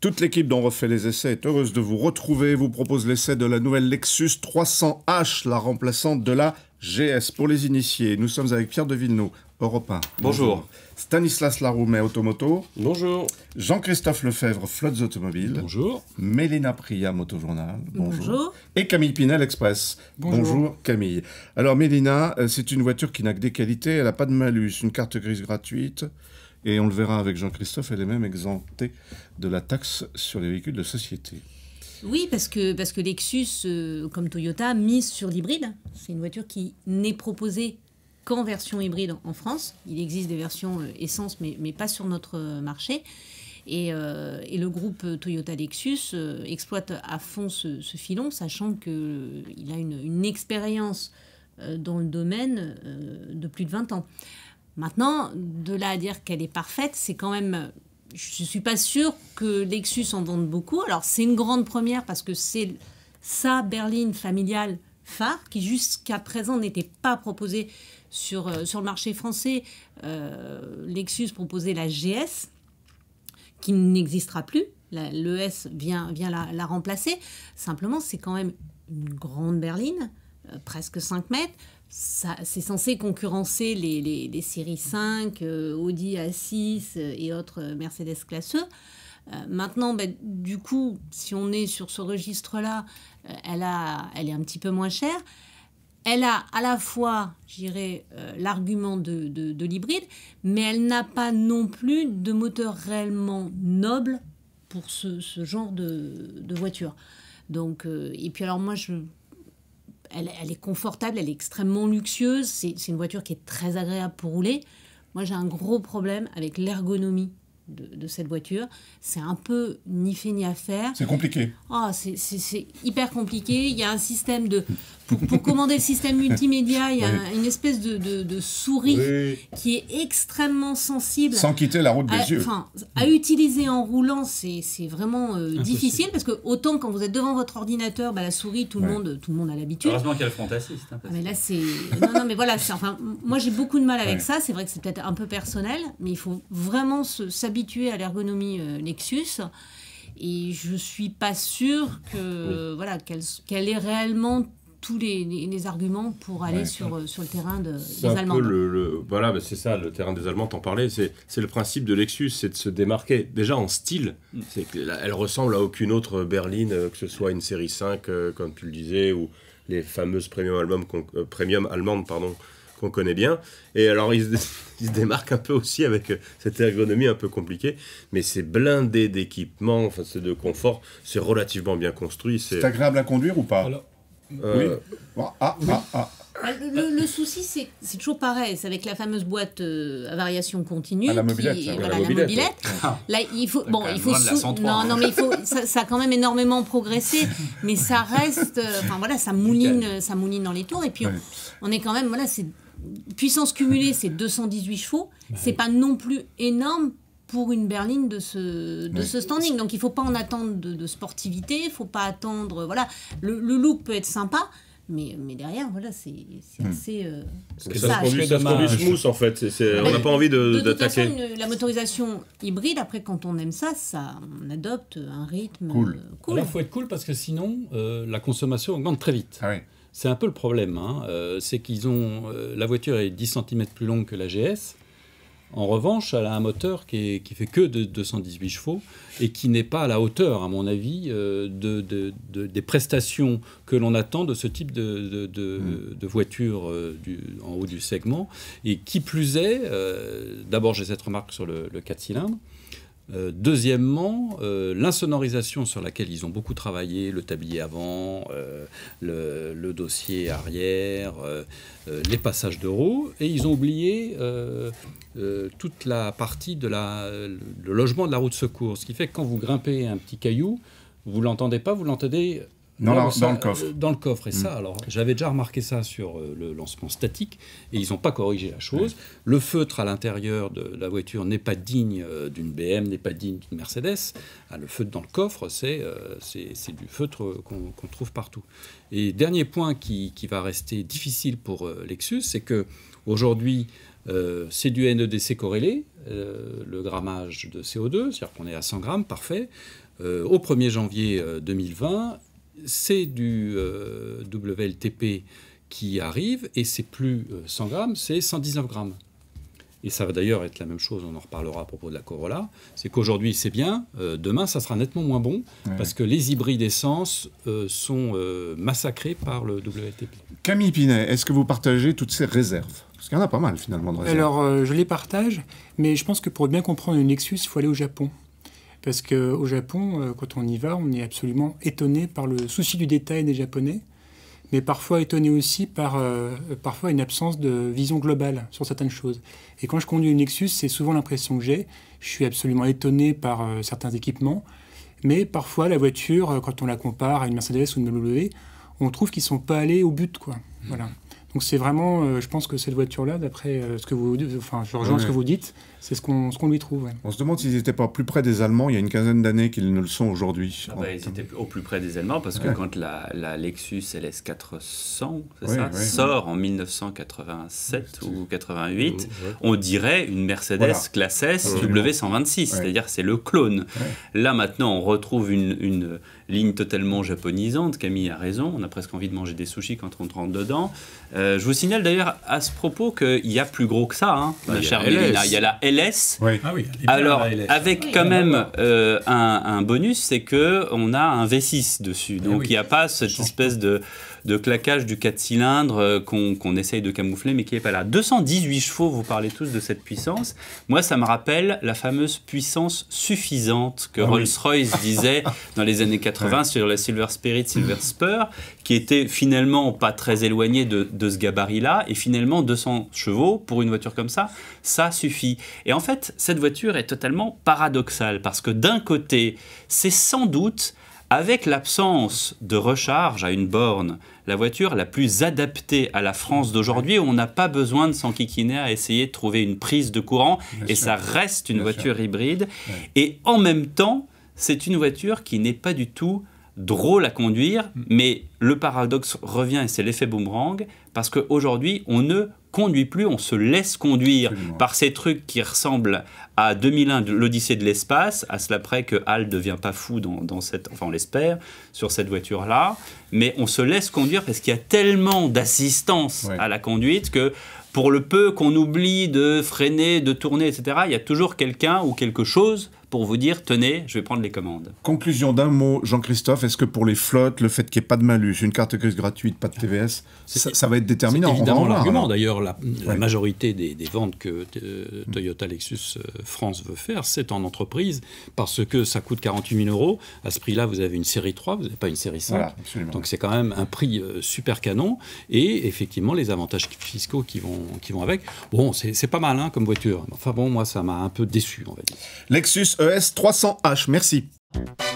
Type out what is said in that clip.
Toute l'équipe dont refait les essais est heureuse de vous retrouver. et Vous propose l'essai de la nouvelle Lexus 300H, la remplaçante de la GS. Pour les initiés, nous sommes avec Pierre de Villeneuve, Bonjour. Stanislas Laroumet, Automoto. Bonjour. Jean-Christophe Lefebvre, Flottes Automobiles. Bonjour. Mélina Priya, Motojournal. Bonjour. Bonjour. Et Camille Pinel, Express. Bonjour. Camille. Alors Mélina, euh, c'est une voiture qui n'a que des qualités, elle n'a pas de malus, une carte grise gratuite. Et on le verra avec Jean-Christophe, elle est même exemptée de la taxe sur les véhicules de société. Oui, parce que, parce que Lexus, euh, comme Toyota, mise sur l'hybride. C'est une voiture qui n'est proposée qu'en version hybride en France. Il existe des versions euh, essence, mais, mais pas sur notre euh, marché. Euh, et, le groupe Toyota Lexus exploite à fond ce, filon, sachant qu'il il a une, expérience dans le domaine de plus de 20 ans. Maintenant, de là à dire qu'elle est parfaite, c'est quand même... Je suis pas sûr que Lexus en vende beaucoup. Alors, c'est une grande première parce que c'est sa berline familiale phare qui jusqu'à présent n'était pas proposé sur, euh, sur le marché français. Euh, Lexus proposait la GS qui n'existera plus. L'ES vient, vient la, remplacer. Simplement, c'est quand même une grande berline, euh, presque 5 mètres. C'est censé concurrencer les, les, séries 5, Audi A6 et autres Mercedes classeux. E. Euh, maintenant, ben, du coup, si on est sur ce registre-là, euh, elle, elle est un petit peu moins chère. Elle a à la fois, j'irais, euh, l'argument de, l'hybride, mais elle n'a pas non plus de moteur réellement noble pour ce, genre de, voiture. Donc, et puis alors moi, je, elle, est confortable, elle est extrêmement luxueuse. C'est une voiture qui est très agréable pour rouler. Moi, j'ai un gros problème avec l'ergonomie de, cette voiture. C'est un peu ni fait ni à faire. C'est compliqué. Ah, c'est c'est hyper compliqué. Il y a un système de, pour, commander le système multimédia, il y a une espèce de, souris qui est extrêmement sensible. Sans quitter la route des à, yeux. à utiliser en roulant, c'est vraiment euh, difficile parce que autant quand vous êtes devant votre ordinateur, bah, la souris, tout le monde, tout le monde a l'habitude. Heureusement qu'elle y front hein, ah, mais là, c'est non, non, mais voilà, enfin, moi j'ai beaucoup de mal avec ça. C'est vrai que c'est peut-être un peu personnel, mais il faut vraiment s'habituer à l'ergonomie Nexus. Euh, et je suis pas sûre que voilà qu'elle est ait réellement tous les, les, arguments pour aller sur, euh, sur le terrain des Allemands. Le, voilà, bah, c'est ça, le terrain des Allemands, t'en parlais. C'est le principe de Lexus, c'est de se démarquer. Déjà en style, mm. c'est elle ressemble à aucune autre berline, euh, que ce soit une série 5, euh, comme tu le disais, ou les fameuses premium, album premium allemandes pardon, qu'on connaît bien. Et alors, il se, démarquent démarque un peu aussi avec cette ergonomie un peu compliquée, mais c'est blindé d'équipement enfin, c'est de confort, c'est relativement bien construit. C'est agréable à conduire ou pas euh, oui. Ah, ah, ah, le, souci, c'est toujours pareil. C'est avec la fameuse boîte euh, à variation continue. la mobilette. la mobilette. Là, il faut. Bon, il faut. Non, non, mais ça, a quand même énormément progressé, mais ça reste. Euh, enfin voilà, ça mouline, ça mouline dans les tours. Et puis on, est quand même. Voilà, c'est puissance cumulée, c'est 218 chevaux. Bah c'est pas non plus énorme pour une berline de ce, de ce standing. Donc il ne faut pas en attendre de, sportivité, il ne faut pas attendre. Voilà, le, look peut être sympa, mais, derrière, voilà, c'est hmm. assez. Euh, ça, ça, se produit ça en fait. on n'a pas envie d'attaquer. De, la motorisation hybride, après, quand on aime ça, ça on adopte un rythme cool. il euh, faut être cool parce que sinon, euh, la consommation augmente très vite. Ah c'est un peu le problème. Hein. c'est qu'ils ont. la voiture est 10 cm plus longue que la GS. En revanche, elle a un moteur qui, fait que de 218 chevaux et qui n'est pas à la hauteur, à mon avis, euh, des prestations que l'on attend de ce type de, mm. voiture euh, en haut du segment. Et qui plus est, euh, d'abord j'ai cette remarque sur le, le 4 cylindres. Euh, deuxièmement, euh, l'insonorisation sur laquelle ils ont beaucoup travaillé, le tablier avant, euh, le, dossier arrière, les passages de roues. et ils ont oublié toute la partie de la, le logement de la route de secours, ce qui fait que quand vous grimpez un petit caillou, vous l'entendez pas, vous l'entendez dans, le coffre. Dans le coffre. Et ça, mm. alors, j'avais déjà remarqué ça sur euh, le lancement statique, et ils n'ont pas corrigé la chose. Le feutre à l'intérieur de la voiture n'est pas digne euh, d'une BM, n'est pas digne d'une Mercedes. Ah, le feutre dans le coffre, c'est euh, du feutre qu'on trouve partout. Et dernier point qui, va rester difficile pour Lexus, c'est que aujourd'hui, c'est du NEDC corrélé, le grammage de CO2, c'est-à-dire qu'on est à 100 grammes, parfait. au 1er janvier 2020, c'est du euh, WLTP qui arrive et c'est plus 100 euh, grammes, c'est 119 grammes. Et ça va d'ailleurs être la même chose, on en reparlera à propos de la Corolla. C'est qu'aujourd'hui c'est bien, euh, demain ça sera nettement moins bon parce que les hybrides essence sont massacrés par le WLTP. Camille Pinet, est-ce que vous partagez toutes ces réserves Parce qu'il y en a pas mal finalement de réserves. Alors je les partage, mais je pense que pour bien comprendre une Lexus, il faut aller au Japon. Parce qu'au Japon, euh, quand on y va, on est absolument étonné par le souci du détail des Japonais, mais parfois étonné aussi par euh, parfois une absence de vision globale sur certaines choses. Et quand je conduis une nexus c'est souvent l'impression que j'ai. Je suis absolument étonné par euh, certains équipements, mais parfois la voiture, quand on la compare à une Mercedes ou une BMW, on trouve qu'ils ne sont pas allés au but. quoi. Voilà. Mm-hmm. Donc c'est vraiment, euh, je pense que cette voiture-là, d'après euh, ce que vous, enfin, je ce que vous dites, c'est ce qu'on ce qu'on lui trouve. On se demande s'ils n'étaient pas plus près des Allemands il y a une quinzaine d'années qu'ils ne le sont aujourd'hui. Ah bah, ils étaient au plus près des Allemands parce que quand la, Lexus LS 400 sort en 1987 ou 88, on dirait une Mercedes classe S W126, c'est-à-dire c'est le clone. Là maintenant, on retrouve une, ligne totalement japonisante. Camille a raison, on a presque envie de manger des sushis quand on rentre dedans. Euh, je vous signale d'ailleurs à ce propos qu'il y a plus gros que ça, hein, bah, Il y a la LS. Ah Alors, avec ah quand même euh, un, bonus, c'est que on a un V6 dessus. Eh Donc, il n'y a pas cette espèce de, de claquage du 4 cylindres euh, qu'on essaye de camoufler, mais qui n'est pas là. 218 chevaux, vous parlez tous de cette puissance. Moi, ça me rappelle la fameuse puissance suffisante que Rolls-Royce disait dans les années 80 sur la Silver Spirit, Silver Spur, qui était finalement pas très éloignée de, de ce gabarit-là. Et finalement, 200 chevaux pour une voiture comme ça, ça suffit. Et en fait, cette voiture est totalement paradoxale parce que d'un côté, c'est sans doute avec l'absence de recharge à une borne, la voiture la plus adaptée à la France d'aujourd'hui, on n'a pas besoin de s'enquiquiner à essayer de trouver une prise de courant, et ça reste une voiture hybride. Et en même temps, c'est une voiture qui n'est pas du tout drôle à conduire, mm. mais le paradoxe revient et c'est l'effet boomerang, parce qu'aujourd'hui, on ne conduit plus, on se laisse conduire par ces trucs qui ressemblent à 2001, l'Odyssée de l'espace, à cela près que Hal devient pas fou dans, cette, enfin on l'espère, sur cette voiture-là, mais on se laisse conduire parce qu'il y a tellement d'assistance à la conduite que pour le peu qu'on oublie de freiner, de tourner, etc., il y a toujours quelqu'un ou quelque chose pour vous dire, tenez, je vais prendre les commandes. Conclusion d'un mot, Jean-Christophe, est-ce que pour les flottes, le fait qu'il n'y ait pas de malus, une carte grise gratuite, pas de ah. TVS, ça, va être déterminant évidemment l'argument. D'ailleurs, la, majorité des, ventes que euh, mm. Toyota Lexus euh, France veut faire, c'est en entreprise, parce que ça coûte 48 000 euros. À ce prix-là, vous avez une série 3, vous n'avez pas une série 5. Donc c'est quand même un prix euh, super canon. Et effectivement, les avantages fiscaux qui vont, qui vont avec. Bon, c'est pas mal hein, comme voiture. Enfin bon, moi, ça m'a un peu déçu, on va dire. Lexus ES300H. E Merci.